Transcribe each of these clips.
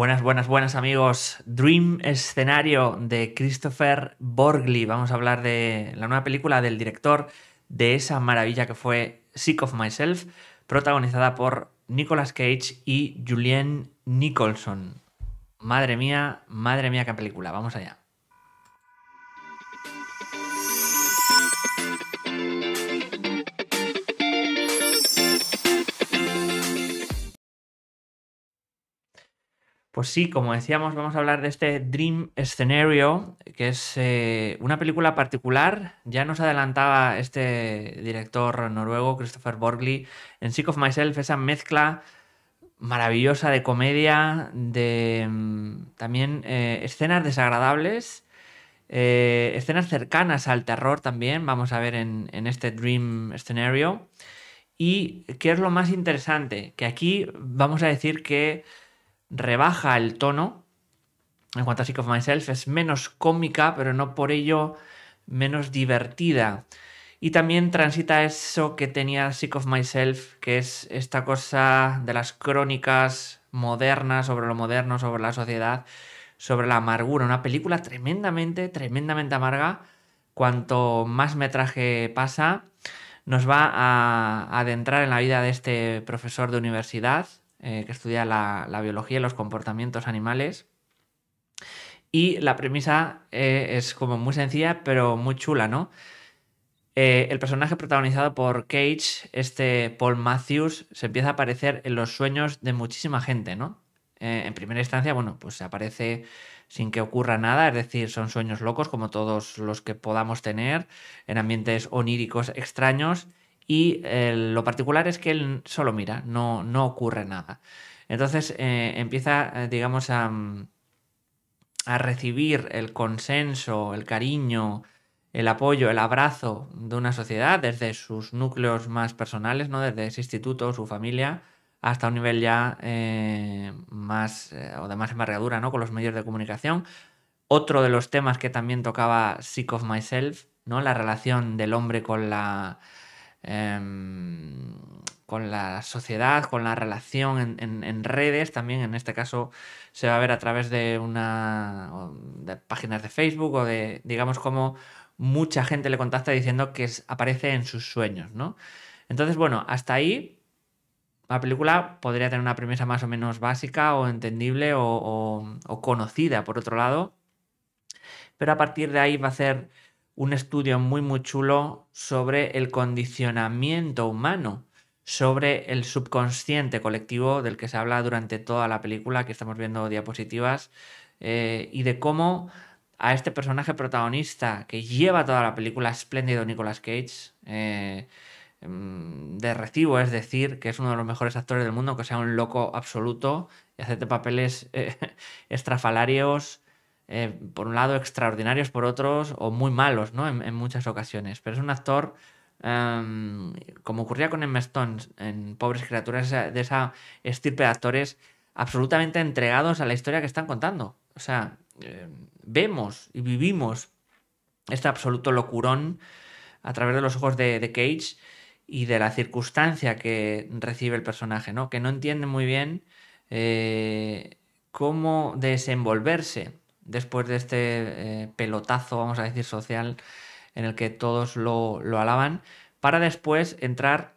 Buenas, buenas, buenas amigos. Dream Escenario de Christopher Borgli. Vamos a hablar de la nueva película del director de esa maravilla que fue Sick of Myself, protagonizada por Nicolas Cage y Julien Nicholson. Madre mía, madre mía, qué película. Vamos allá. Pues sí, como decíamos, vamos a hablar de este Dream Scenario, que es eh, una película particular. Ya nos adelantaba este director noruego, Christopher Borgli, en Sick of Myself, esa mezcla maravillosa de comedia, de mm, también eh, escenas desagradables, eh, escenas cercanas al terror también, vamos a ver en, en este Dream Scenario. Y qué es lo más interesante, que aquí vamos a decir que rebaja el tono. En cuanto a Sick of Myself, es menos cómica, pero no por ello menos divertida. Y también transita eso que tenía Sick of Myself, que es esta cosa de las crónicas modernas sobre lo moderno, sobre la sociedad, sobre la amargura. Una película tremendamente, tremendamente amarga. Cuanto más metraje pasa, nos va a adentrar en la vida de este profesor de universidad, eh, que estudia la, biología y los comportamientos animales. Y la premisa eh, es como muy sencilla, pero muy chula, ¿no? Eh, el personaje protagonizado por Cage, este Paul Matthews, se empieza a aparecer en los sueños de muchísima gente, ¿no? en primera instancia, bueno, pues se aparece sin que ocurra nada, es decir, son sueños locos como todos los que podamos tener, en ambientes oníricos extraños, y eh, lo particular es que él solo mira, no, no ocurre nada. Entonces eh, empieza, eh, digamos, mm, a, recibir el consenso, el cariño, el apoyo, el abrazo de una sociedad desde sus núcleos más personales, ¿no? desde ese instituto, su familia, hasta un nivel ya más o de más envergadura ¿no? con los medios de comunicación. Otro de los temas que también tocaba Sick of Myself, ¿no? la relación del hombre con la, Em, con la sociedad, con la relación en, redes, también en este caso se va a ver a través de una páginas de Facebook o de, digamos, como mucha gente le contacta diciendo que aparece en sus sueños, Entonces, bueno, hasta ahí la película podría tener una premisa más o menos básica o entendible o conocida, por otro lado, pero a partir de ahí va a ser un estudio muy muy chulo sobre el condicionamiento humano, sobre el subconsciente colectivo del que se habla durante toda la película, que estamos viendo diapositivas, eh, y de cómo a este personaje protagonista que lleva toda la película espléndido Nicolas Cage, eh, mm, de recibo, es decir, que es uno de los mejores actores del mundo, que sea un loco absoluto y de papeles eh, estrafalarios eh, por un lado, extraordinarios por otros, o muy malos, ¿no? En, muchas ocasiones. Pero es un actor, em, como ocurría con Emma Stone, en Pobres Criaturas, de esa estirpe de actores absolutamente entregados a la historia que están contando. O sea, em, vemos y vivimos este absoluto locurón a través de los ojos de, Cage y de la circunstancia que recibe el personaje, ¿no? Que no entiende muy bien eh, cómo desenvolverse después de este eh, pelotazo, vamos a decir, social en el que todos lo, alaban, para después entrar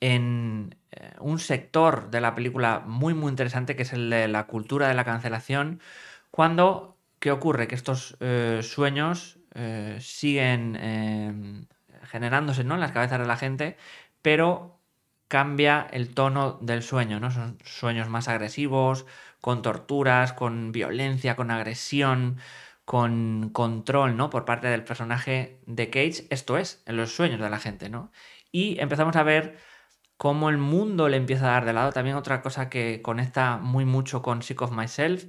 en eh, un sector de la película muy muy interesante que es el de la cultura de la cancelación, cuando, ¿qué ocurre? Que estos eh, sueños siguen em, generándose en las cabezas de la gente, pero cambia el tono del sueño, ¿no? Son sueños más agresivos, con torturas, con violencia, con agresión, con control, ¿no? Por parte del personaje de Cage, esto es, en los sueños de la gente, ¿no? Y empezamos a ver cómo el mundo le empieza a dar de lado. También otra cosa que conecta muy mucho con Sick of Myself.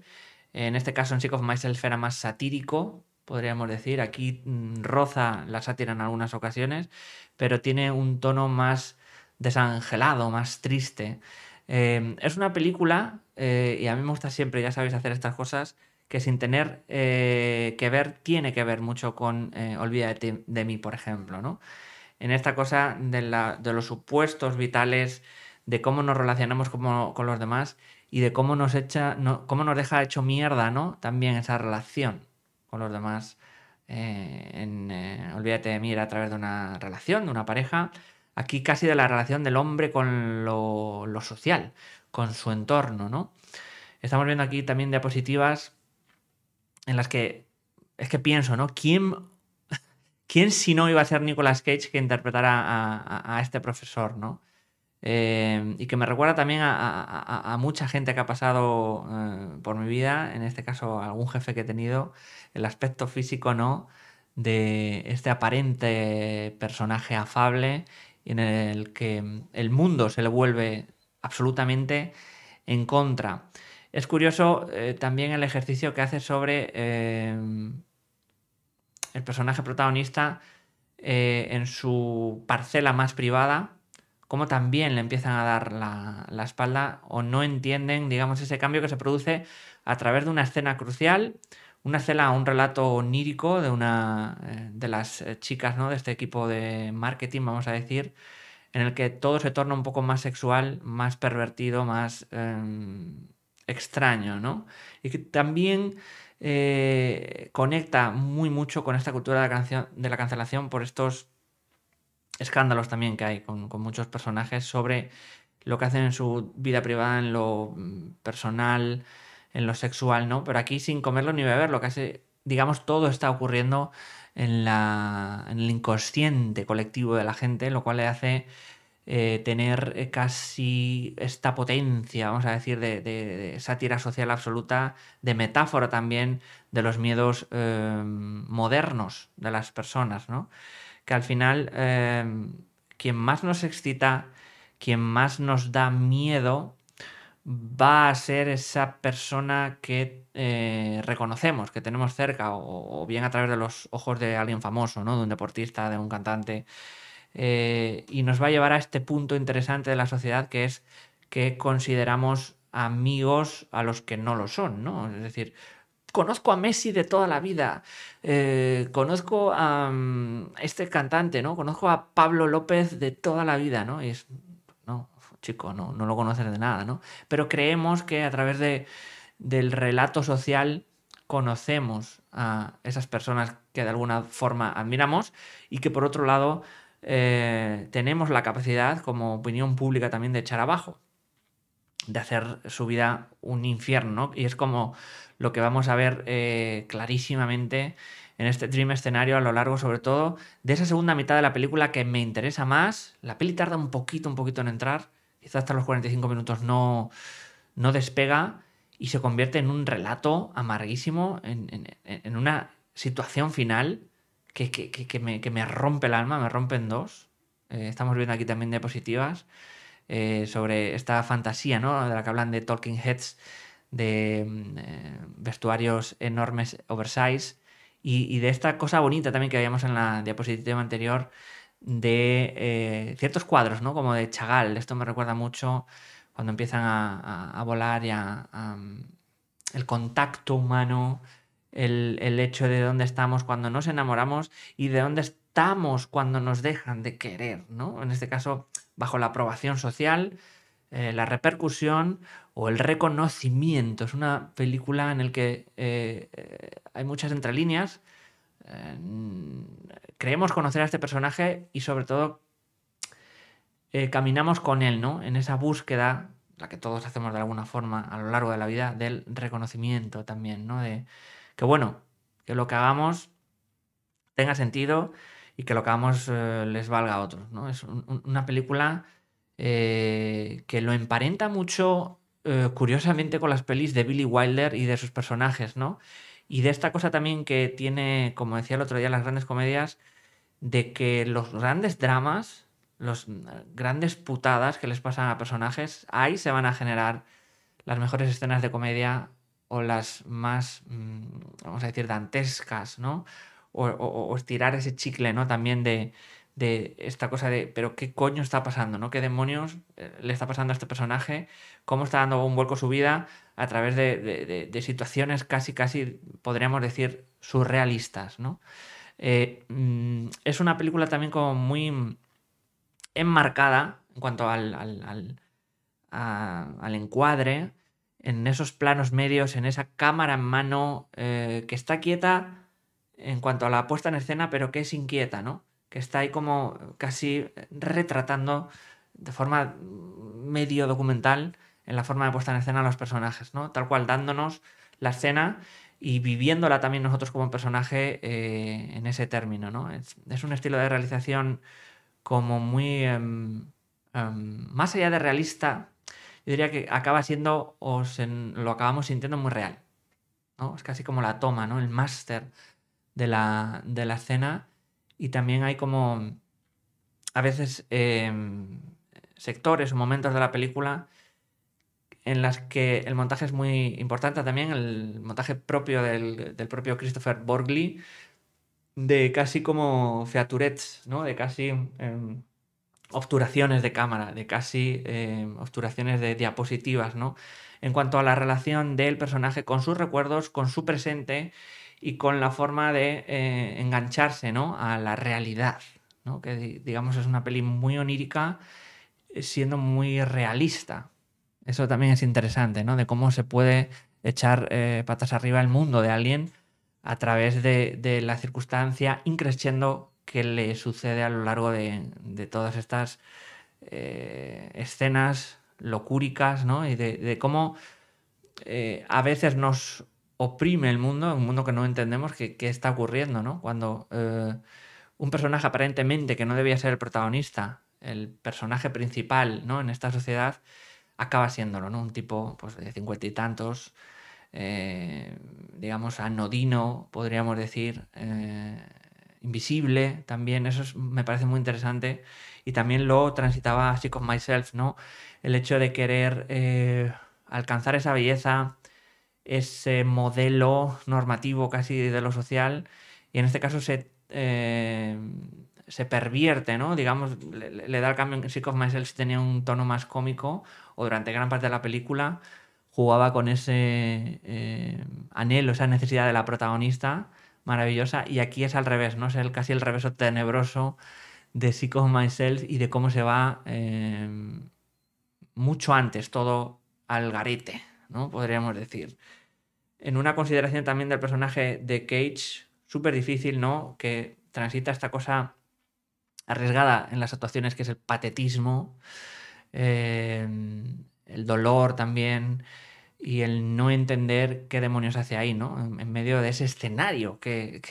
En este caso, en Sick of Myself era más satírico, podríamos decir. Aquí mm, roza la sátira en algunas ocasiones, pero tiene un tono más desangelado, más triste. Em, es una película, eh, y a mí me gusta siempre, ya sabéis, hacer estas cosas, que sin tener eh, que ver, tiene que ver mucho con eh, Olvídate de mí, por ejemplo, ¿no? En esta cosa de, los supuestos vitales, de cómo nos relacionamos con los demás y de cómo nos, echa, nos deja hecho mierda, ¿no? También esa relación con los demás. en, Olvídate de mí era a través de una relación, de una pareja, aquí casi de la relación del hombre con lo, social, con su entorno, ¿no? Estamos viendo aquí también diapositivas en las que es que pienso, ¿no? ¿Quién, quién si no iba a ser Nicolas Cage que interpretara a, este profesor, ¿no? Eh, y que me recuerda también a, mucha gente que ha pasado eh, por mi vida, en este caso algún jefe que he tenido, el aspecto físico, ¿no? De este aparente personaje afable en el que mm, el mundo se le vuelve absolutamente en contra. Es curioso eh, también el ejercicio que hace sobre eh, el personaje protagonista eh, en su parcela más privada, cómo también le empiezan a dar la, la, espalda o no entienden, digamos, ese cambio que se produce a través de una escena crucial una cela, un relato onírico de una eh, de las eh, chicas ¿no? de este equipo de marketing, vamos a decir, en el que todo se torna un poco más sexual, más pervertido, más em, extraño, ¿no? Y que también eh, conecta muy mucho con esta cultura de la, de la cancelación por estos escándalos también que hay con muchos personajes sobre lo que hacen en su vida privada, en lo mm, personal, en lo sexual, ¿no? Pero aquí sin comerlo ni beberlo, casi, digamos, todo está ocurriendo en, en el inconsciente colectivo de la gente, lo cual le hace eh, tener eh, casi esta potencia, vamos a decir, de, de, de, sátira social absoluta, de metáfora también de los miedos em, modernos de las personas, ¿no? Que al final, em, quien más nos excita, quien más nos da miedo, va a ser esa persona que eh, reconocemos, que tenemos cerca, o, bien a través de los ojos de alguien famoso, ¿no? de un deportista, de un cantante, eh, y nos va a llevar a este punto interesante de la sociedad que es que consideramos amigos a los que no lo son, ¿no? Es decir, conozco a Messi de toda la vida, eh, conozco a mm, este cantante, ¿no? Conozco a Pablo López de toda la vida, ¿no? es, chico, no, lo conoces de nada, ¿no? Pero creemos que a través de, del relato social conocemos a esas personas que de alguna forma admiramos y que por otro lado eh, tenemos la capacidad como opinión pública también de echar abajo, de hacer su vida un infierno, ¿no? Y es como lo que vamos a ver eh, clarísimamente en este Dream escenario a lo largo, sobre todo, de esa segunda mitad de la película que me interesa más. La peli tarda un poquito, un poquito en entrar, quizás hasta los 45 minutos no, no despega y se convierte en un relato amarguísimo, en, una situación final que, que, me, rompe el alma, me rompe en dos. Eh, estamos viendo aquí también diapositivas eh, sobre esta fantasía, ¿no? De la que hablan de Talking Heads, de mm, eh, vestuarios enormes, oversize, y, y de esta cosa bonita también que veíamos en la diapositiva anterior de eh, ciertos cuadros, ¿no? Como de Chagall. Esto me recuerda mucho cuando empiezan a, volar y a, mm, el contacto humano, el, hecho de dónde estamos cuando nos enamoramos y de dónde estamos cuando nos dejan de querer, ¿no? En este caso, bajo la aprobación social, eh, la repercusión o el reconocimiento. Es una película en la que eh, hay muchas entrelíneas creemos conocer a este personaje y sobre todo eh, caminamos con él, ¿no? En esa búsqueda, la que todos hacemos de alguna forma a lo largo de la vida, del reconocimiento también, ¿no? De que bueno, que lo que hagamos tenga sentido y que lo que hagamos eh, les valga a otros, ¿no? Es una película eh, que lo emparenta mucho, curiosamente, con las pelis de Billy Wilder y de sus personajes, ¿no? Y de esta cosa también que tiene, como decía el otro día, las grandes comedias, de que los grandes dramas, las grandes putadas que les pasan a personajes, ahí se van a generar las mejores escenas de comedia o las más, mm, vamos a decir, dantescas, ¿no? O, estirar ese chicle, ¿no? También de, de esta cosa de, pero qué coño está pasando, ¿no? ¿Qué demonios eh, le está pasando a este personaje? ¿Cómo está dando un vuelco su vida? a través de, de, situaciones casi, casi, podríamos decir, surrealistas, ¿no? Eh, mm, es una película también como muy enmarcada en cuanto al, encuadre, en esos planos medios, en esa cámara en mano eh, que está quieta en cuanto a la puesta en escena, pero que es inquieta, ¿no? Que está ahí como casi retratando de forma medio documental en la forma de puesta en escena a los personajes, ¿no? Tal cual, dándonos la escena y viviéndola también nosotros como personaje eh, en ese término, ¿no? Es, un estilo de realización como muy... Em, em, más allá de realista, yo diría que acaba siendo, o lo acabamos sintiendo muy real, ¿no? Es casi como la toma, ¿no? El máster de la, de la escena y también hay como a veces em, sectores o momentos de la película en las que el montaje es muy importante también, el montaje propio del, propio Christopher Borgli, de casi como featurets, de casi em, obturaciones de cámara, de casi em, obturaciones de diapositivas, ¿no? en cuanto a la relación del personaje con sus recuerdos, con su presente y con la forma de eh, engancharse a la realidad, que digamos es una peli muy onírica eh, siendo muy realista, eso también es interesante, ¿no? De cómo se puede echar eh, patas arriba el mundo de alguien a través de, la circunstancia increciendo que le sucede a lo largo de, todas estas eh, escenas locúricas, ¿no? Y de, cómo eh, a veces nos oprime el mundo, un mundo que no entendemos qué está ocurriendo, ¿no? Cuando un personaje aparentemente que no debía ser el protagonista, el personaje principal, ¿no? En esta sociedad, acaba siéndolo, ¿no? Un tipo pues, de cincuenta y tantos, eh, digamos, anodino, podríamos decir, eh, invisible también, eso me parece muy interesante. Y también lo transitaba Sick of myself, ¿no? El hecho de querer eh, alcanzar esa belleza, ese modelo normativo casi de lo social, y en este caso se se pervierte, ¿no? Digamos, le, da el cambio en Sick of Myself tenía un tono más cómico, o durante gran parte de la película, jugaba con ese eh, anhelo, esa necesidad de la protagonista maravillosa. Y aquí es al revés, ¿no? Es el, casi el reverso tenebroso de Sick of Myself y de cómo se va eh, mucho antes todo al garete, ¿no? Podríamos decir. En una consideración también del personaje de Cage, súper difícil, ¿no? Que transita esta cosa arriesgada en las actuaciones que es el patetismo Em, el dolor también y el no entender qué demonios hace ahí, ¿no? En, medio de ese escenario que,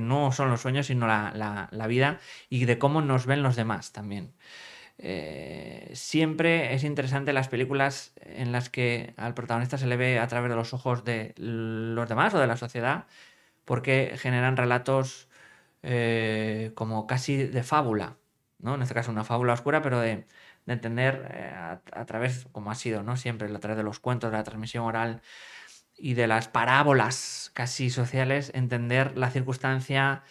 no son los sueños, sino la, vida y de cómo nos ven los demás también. Eh, siempre es interesante las películas en las que al protagonista se le ve a través de los ojos de los demás o de la sociedad, porque generan relatos eh, como casi de fábula, ¿no? En este caso una fábula oscura, pero de, de entender eh, a, través, como ha sido ¿no? siempre, a través de los cuentos, de la transmisión oral y de las parábolas casi sociales, entender la circunstancia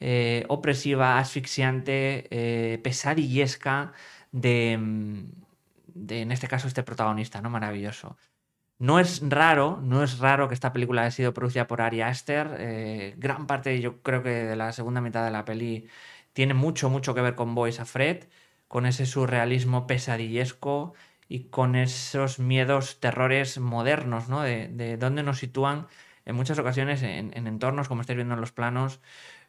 eh, opresiva, asfixiante, eh, pesadillesca de, de, en este caso, este protagonista, ¿no? Maravilloso. No es raro, no es raro que esta película haya sido producida por Ari Aster. gran parte, yo creo que de la segunda mitad de la peli tiene mucho, mucho que ver con Boys a Fred con ese surrealismo pesadillesco y con esos miedos, terrores modernos, ¿no? De, dónde nos sitúan en muchas ocasiones en, entornos, como estáis viendo en los planos,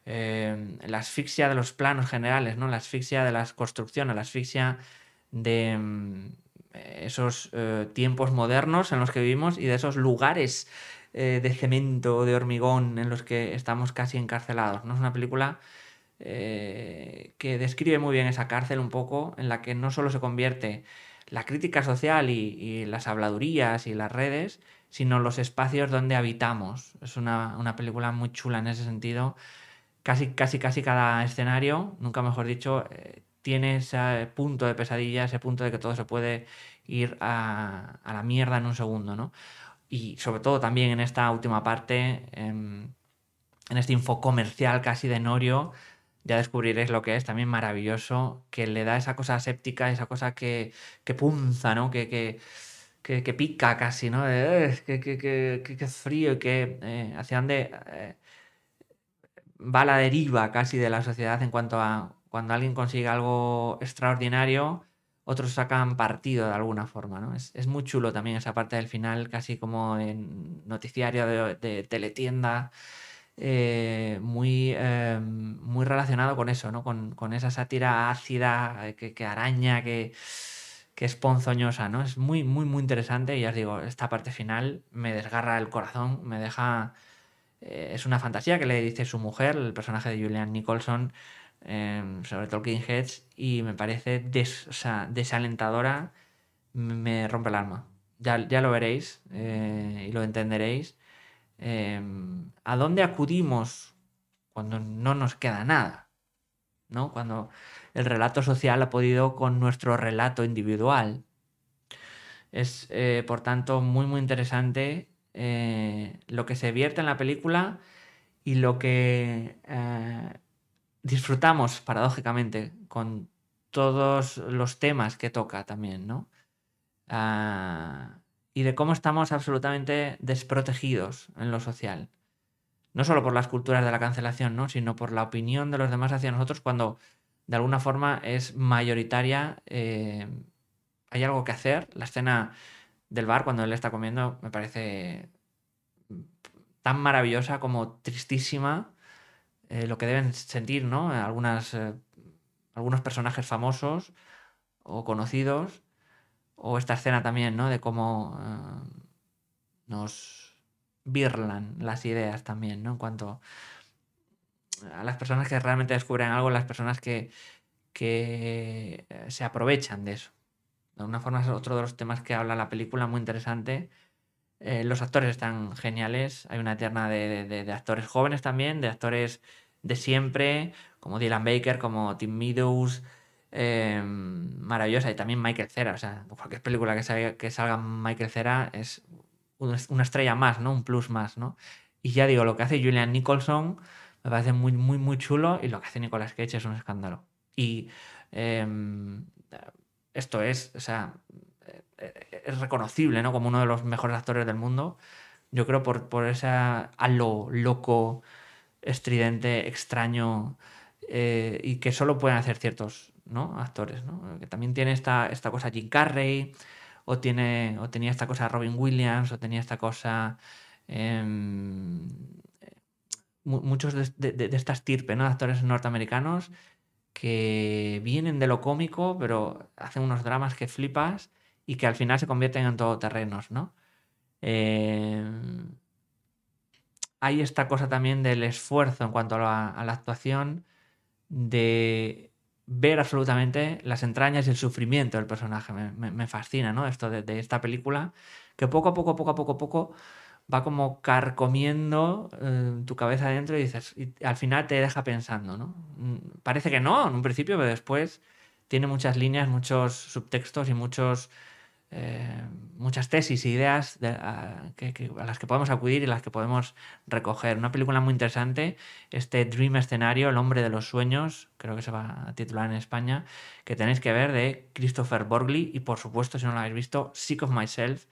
eh, la asfixia de los planos generales, ¿no? La asfixia de las construcciones, la asfixia de mm, esos eh, tiempos modernos en los que vivimos y de esos lugares eh, de cemento, de hormigón en los que estamos casi encarcelados. ¿no? Es una película eh, que describe muy bien esa cárcel un poco, en la que no solo se convierte la crítica social y, las habladurías y las redes, sino los espacios donde habitamos. Es una, película muy chula en ese sentido. Casi, casi, casi cada escenario, nunca mejor dicho, eh, tiene ese punto de pesadilla, ese punto de que todo se puede ir a, la mierda en un segundo, ¿no? Y sobre todo también en esta última parte, em, en, este info comercial casi de Norio, ya descubriréis lo que es, también maravilloso, que le da esa cosa séptica, esa cosa que, punza, ¿no? Que, que, pica casi, ¿no? Eh, que que, que, frío y que eh, hacia dónde eh, va la deriva casi de la sociedad en cuanto a cuando alguien consigue algo extraordinario, otros sacan partido de alguna forma, ¿no? Es, muy chulo también esa parte del final, casi como en noticiario de, teletienda, muy relacionado con eso, ¿no? Con, esa sátira ácida, eh, que, araña, que, que, es ponzoñosa, ¿no? Es muy, muy, muy interesante y ya os digo, esta parte final me desgarra el corazón, me deja... Eh, es una fantasía que le dice su mujer, el personaje de Julian Nicholson, em, sobre Talking Heads, y me parece desalentadora, me rompe el alma. Ya, lo veréis eh, y lo entenderéis. Em, ¿A dónde acudimos cuando no nos queda nada, ¿no? Cuando el relato social ha podido con nuestro relato individual. Es, eh, por tanto, muy, muy interesante eh, lo que se vierte en la película y lo que eh, disfrutamos, paradójicamente, con todos los temas que toca también, ¿no? Ah, y de cómo estamos absolutamente desprotegidos en lo social no solo por las culturas de la cancelación, ¿no? sino por la opinión de los demás hacia nosotros cuando de alguna forma es mayoritaria. Eh, hay algo que hacer. La escena del bar cuando él está comiendo me parece tan maravillosa como tristísima. Eh, lo que deben sentir, ¿no? Algunas, eh, algunos personajes famosos o conocidos. O esta escena también, ¿no? De cómo nos birlan las ideas también, ¿no? En cuanto a las personas que realmente descubren algo, las personas que, eh, se aprovechan de eso. De alguna forma es otro de los temas que habla la película, muy interesante. Eh, los actores están geniales, hay una eterna de, actores jóvenes también, de actores de siempre, como Dylan Baker, como Tim Meadows, eh, maravillosa, y también Michael Cera, o sea, cualquier película que que salga Michael Cera es una estrella más, ¿no? Un plus más, ¿no? Y ya digo, lo que hace Julian Nicholson me parece muy, muy, muy chulo y lo que hace Nicolas Cage es un escándalo. Y em, esto es, o sea, e-, e-, es reconocible, ¿no? Como uno de los mejores actores del mundo. Yo creo por, ese halo loco, estridente, extraño eh, y que solo pueden hacer ciertos ¿no? actores, ¿no? Que también tiene esta, esta cosa Jim Carrey, o, tiene, o tenía esta cosa Robin Williams, o tenía esta cosa... Em, muchos de, de, de, esta estirpe ¿no? de actores norteamericanos que vienen de lo cómico, pero hacen unos dramas que flipas y que al final se convierten en todoterrenos, ¿no? Em, hay esta cosa también del esfuerzo en cuanto a la actuación, de ver absolutamente las entrañas y el sufrimiento del personaje. Me, fascina, ¿no? Esto de, esta película, que poco a poco, poco a poco, poco va como carcomiendo eh, tu cabeza adentro y dices, y al final te deja pensando, ¿no? Mm, parece que no, en un principio, pero después tiene muchas líneas, muchos subtextos y muchos eh, muchas tesis e ideas a, las que podemos acudir y las que podemos recoger. Una película muy interesante, este Dream Escenario, El hombre de los sueños, creo que se va a titular en España, que tenéis que ver de Christopher Borgli y por supuesto, si no lo habéis visto, Sick of Myself,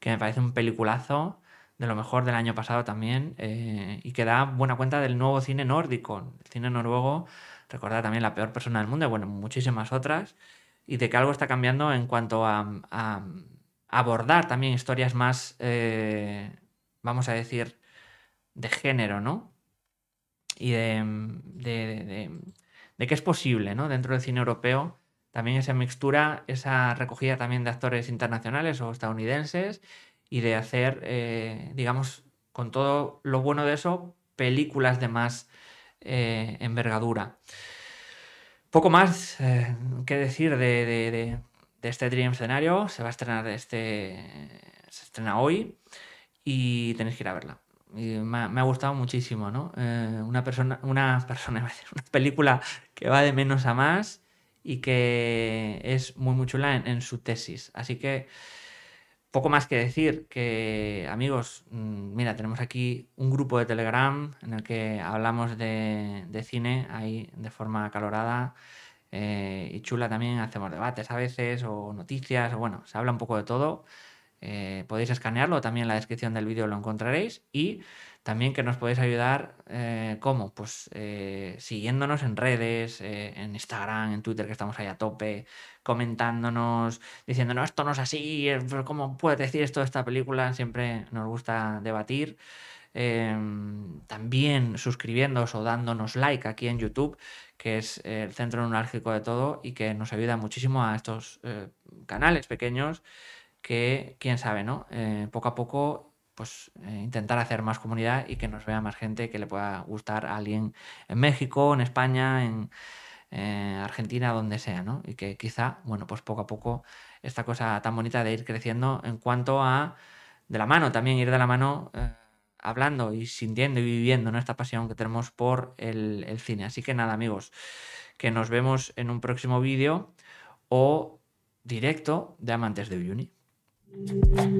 que me parece un peliculazo de lo mejor del año pasado también eh, y que da buena cuenta del nuevo cine nórdico, el cine noruego, recordad también La peor persona del mundo, y bueno, muchísimas otras y de que algo está cambiando en cuanto a, abordar también historias más, eh, vamos a decir, de género, ¿no? Y de, que es posible, ¿no? Dentro del cine europeo, también esa mixtura, esa recogida también de actores internacionales o estadounidenses y de hacer, eh, digamos, con todo lo bueno de eso, películas de más eh, envergadura. Poco más eh, que decir de, este Dream Scenario. Se va a estrenar este. Se estrena hoy y tenéis que ir a verla. me, ha, gustado muchísimo, ¿no? Eh, una persona, una persona, una película que va de menos a más y que es muy, muy chula en su tesis. Así que poco más que decir que, amigos, mm, mira, tenemos aquí un grupo de Telegram en el que hablamos de, cine ahí de forma acalorada eh, y chula también. Hacemos debates a veces o noticias, o bueno, se habla un poco de todo. Eh, podéis escanearlo, también en la descripción del vídeo lo encontraréis. Y también que nos podéis ayudar, eh, ¿cómo? Pues eh, siguiéndonos en redes, eh, en Instagram, en Twitter, que estamos ahí a tope, comentándonos, diciéndonos esto no es así, pues, ¿cómo puedes decir esto de esta película? Siempre nos gusta debatir. Em, también suscribiéndonos o dándonos like aquí en YouTube, que es el centro neurálgico de todo y que nos ayuda muchísimo a estos canales pequeños que, quién sabe, ¿no? Eh, poco a poco, pues eh, intentar hacer más comunidad y que nos vea más gente que le pueda gustar a alguien en México, en España, en eh, Argentina, donde sea, ¿no? Y que quizá, bueno, pues poco a poco esta cosa tan bonita de ir creciendo en cuanto a de la mano, también ir de la mano hablando y sintiendo y viviendo nuestra pasión que tenemos por el, cine. Así que nada, amigos, que nos vemos en un próximo vídeo o directo de Amantes de Uyuni Thank you.